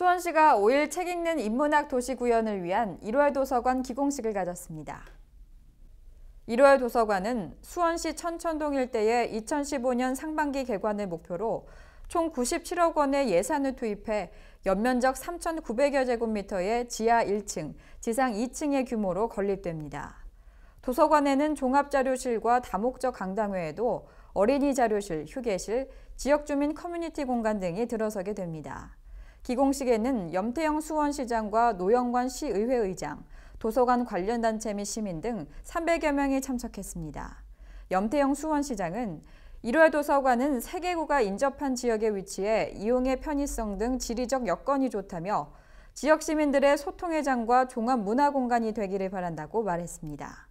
수원시가 5일 책 읽는 인문학 도시 구현을 위한 1월 도서관 기공식을 가졌습니다. 1월 도서관은 수원시 천천동 일대의 2015년 상반기 개관을 목표로 총 97억 원의 예산을 투입해 연면적 3,900여 제곱미터의 지하 1층, 지상 2층의 규모로 건립됩니다. 도서관에는 종합자료실과 다목적 강당회에도 어린이 자료실, 휴게실, 지역 주민 커뮤니티 공간 등이 들어서게 됩니다. 기공식에는 염태영 수원시장과 노영관 시의회의장, 도서관 관련 단체 및 시민 등 300여 명이 참석했습니다. 염태영 수원시장은 1회 도서관은 세개구가 인접한 지역에 위치해 이용의 편의성 등 지리적 여건이 좋다며 지역 시민들의 소통의 장과 종합 문화 공간이 되기를 바란다고 말했습니다.